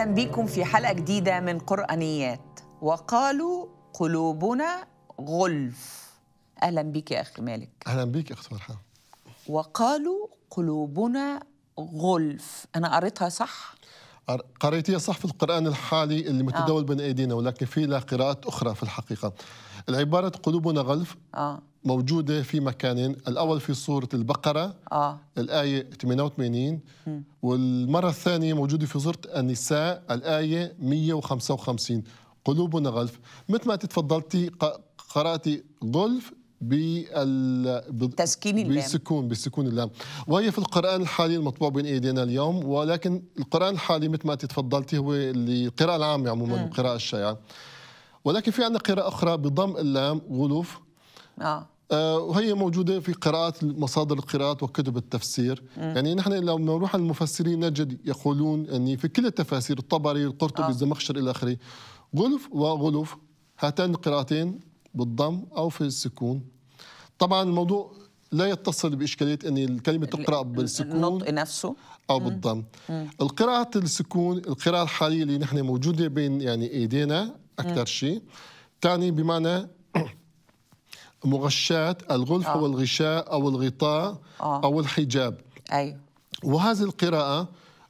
اهلا بيكم في حلقه جديده من قرانيات وقالوا قلوبنا غلف اهلا بيك يا اخي مالك اهلا بيك يا اخت فرحان وقالوا قلوبنا غلف انا قريتها صح قريتيها صح في القرآن الحالي اللي آه. متداول آه. بين أيدينا ولكن في لها قراءات أخرى في الحقيقة العبارة قلوبنا غلف آه. موجودة في مكانين الأول في سورة البقرة آه. الآية 88 والمرة الثانية موجودة في سورة النساء الآية 155 قلوبنا غلف مثل ما تفضلتي قرأتي غلف بال... تسكين اللام بالسكون بالسكون اللام وهي في القران الحالي المطبوع بين ايدينا اليوم ولكن القران الحالي مثل ما انت تفضلتي هو اللي القراءه العامه عموما القراءه الشائعه ولكن في عندنا قراءه اخرى بضم اللام غلوف اه, آه، وهي موجوده في قراءات مصادر القراءات وكتب التفسير م. يعني نحن لو نروح على المفسرين نجد يقولون يعني في كل التفاسير الطبري القرطبي آه. الزمخشري الى اخره غلف وغلوف هاتان القراءتين بالضم او في السكون طبعا الموضوع لا يتصل بإشكالية أن الكلمة تقرأ بالسكون النطق نفسه أو بالضم القراءة السكون القراءة الحالية اللي نحن موجودة بين يعني إيدينا أكثر شيء تعني بمعنى مغشات الغلف أو آه. الغشاء أو الغطاء آه. أو الحجاب اي أيوه. وهذه القراءة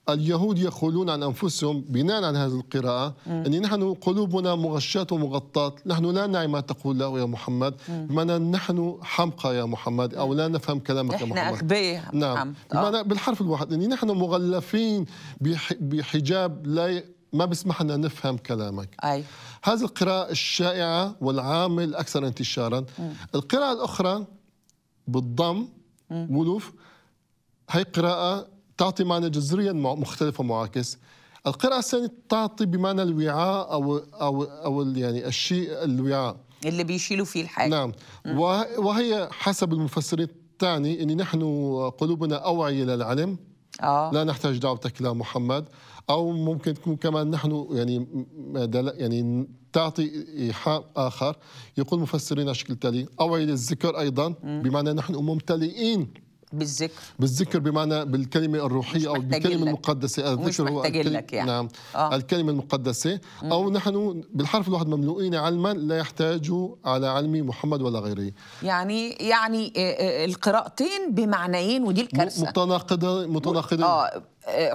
اليهود يقولون عن انفسهم بناء على هذه القراءه ان نحن قلوبنا مغشاه ومغطاه، نحن لا نعي ما تقول له يا محمد، بمعنى نحن حمقى يا محمد او لا نفهم كلامك يا محمد. احنا نعم بمعنى بالحرف الواحد ان نحن مغلفين بحجاب لا ما بيسمح لنا نفهم كلامك. اي هذه القراءه الشائعه والعامه الاكثر انتشارا. مم. القراءه الاخرى بالضم ولوف هي قراءه تعطي معنى جذريا مختلف ومعاكس القراءة الثانية تعطي بمعنى الوعاء أو أو أو يعني الشيء الوعاء اللي بيشيلوا فيه الحاجة نعم وهي حسب المفسرين تعني أن نحن قلوبنا أوعية للعلم آه. لا نحتاج دعوتك إلى محمد أو ممكن تكون كمان نحن يعني يعني تعطي إيحاء آخر يقول مفسرين على شكل تالي أوعي للذكر أيضا مم. بمعنى نحن ممتلئين بالذكر بالذكر بمعنى بالكلمه الروحيه او بالكلمه لك. المقدسه الذكر هو الكلمة لك يعني. نعم آه. الكلمه المقدسه او مم. نحن بالحرف الواحد مملوئين علما لا يحتاج على علم محمد ولا غيره يعني يعني آه، آه، القراءتين بمعنيين ودي الكارثه متناقضه متناقضه اه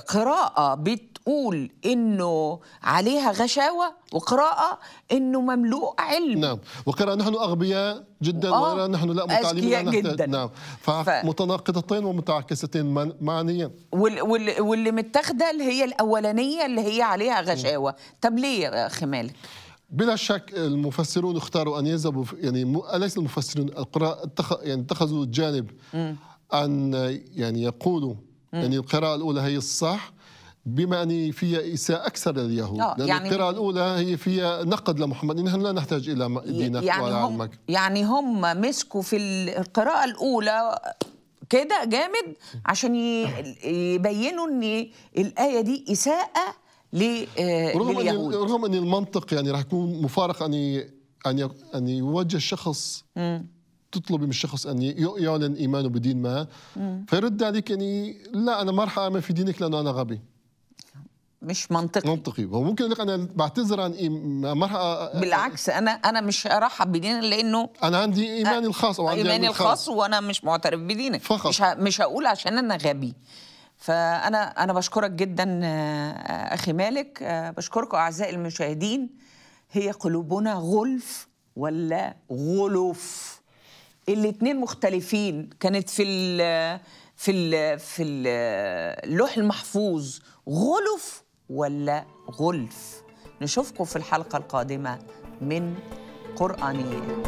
قراءة بتقول إنه عليها غشاوة وقراءة إنه مملوء علم نعم وقراءة نحن أغبياء جدا آه نحن لا متعلمين جدا نعم فمتناقضتين ومتعاكستين معنيا وال وال واللي متاخدة اللي هي الأولانية اللي هي عليها غشاوة طب ليه يا أخي مالك؟ بلا شك المفسرون اختاروا أن يذهبوا يعني أليس المفسرون القراء يعني اتخذوا الجانب أن يعني يقولوا يعني القراءة الأولى هي الصح بما أني فيها إساءة أكثر لليهود آه، لأن يعني القراءة الأولى هي فيها نقد لمحمد نحن لا نحتاج إلى دينك يعني ولا هم يعني هم مسكوا في القراءة الأولى كده جامد عشان يبينوا أن الآية دي إساءة آه، رغم لليهود رغم أن المنطق يعني راح يكون مفارق أن أن يوجه شخص مم. تطلبي من الشخص ان يعلن ايمانه بدين ما فيرد عليك يعني لا انا ما راح اؤمن في دينك لانه انا غبي مش منطقي منطقي هو ممكن يقول لك انا بعتذر عن ما مرحبا بالعكس انا انا مش ارحب بدينك لانه انا عندي ايماني الخاص او عندي ايماني الخاص وانا مش معترف بدينك فقط مش, مش هقول عشان انا غبي فانا انا بشكرك جدا اخي مالك بشكركم اعزائي المشاهدين هي قلوبنا غلف ولا غلف الاتنين مختلفين كانت في الـ في الـ في اللوح المحفوظ غلف ولا غلف نشوفكم في الحلقة القادمة من قرآنيات